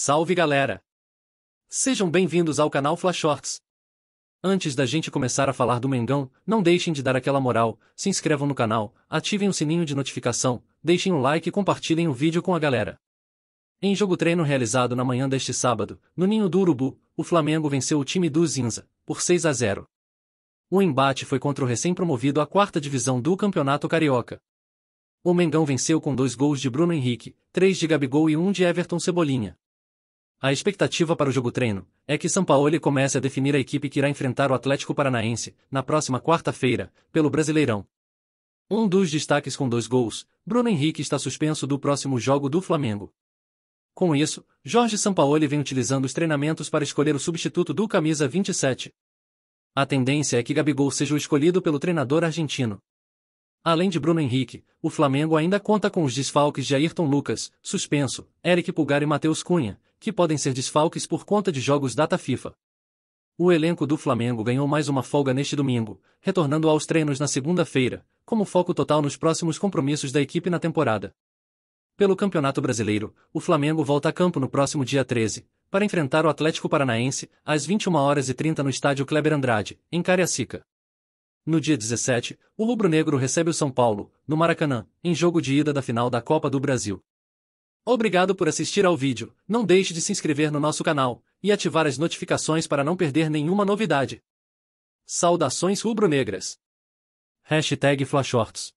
Salve galera! Sejam bem-vindos ao canal Flash Shorts. Antes da gente começar a falar do Mengão, não deixem de dar aquela moral, se inscrevam no canal, ativem o sininho de notificação, deixem um like e compartilhem o vídeo com a galera. Em jogo treino realizado na manhã deste sábado, no Ninho do Urubu, o Flamengo venceu o time do Zinza, por 6 a 0. O embate foi contra o recém-promovido à quarta divisão do Campeonato Carioca. O Mengão venceu com dois gols de Bruno Henrique, três de Gabigol e um de Everton Cebolinha. A expectativa para o jogo treino é que São Paulo comece a definir a equipe que irá enfrentar o Atlético Paranaense na próxima quarta-feira, pelo Brasileirão. Um dos destaques com dois gols, Bruno Henrique está suspenso do próximo jogo do Flamengo. Com isso, Jorge Sampaoli vem utilizando os treinamentos para escolher o substituto do camisa 27. A tendência é que Gabigol seja o escolhido pelo treinador argentino. Além de Bruno Henrique, o Flamengo ainda conta com os desfalques de Ayrton Lucas, suspenso, Eric Pulgar e Matheus Cunha, que podem ser desfalques por conta de jogos data FIFA. O elenco do Flamengo ganhou mais uma folga neste domingo, retornando aos treinos na segunda-feira, como foco total nos próximos compromissos da equipe na temporada. Pelo Campeonato Brasileiro, o Flamengo volta a campo no próximo dia 13, para enfrentar o Atlético Paranaense, às 21 horas e 30 no estádio Kleber Andrade, em Cariacica. No dia 17, o rubro-negro recebe o São Paulo, no Maracanã, em jogo de ida da final da Copa do Brasil. Obrigado por assistir ao vídeo, não deixe de se inscrever no nosso canal e ativar as notificações para não perder nenhuma novidade. Saudações rubro-negras. Hashtag Flashorts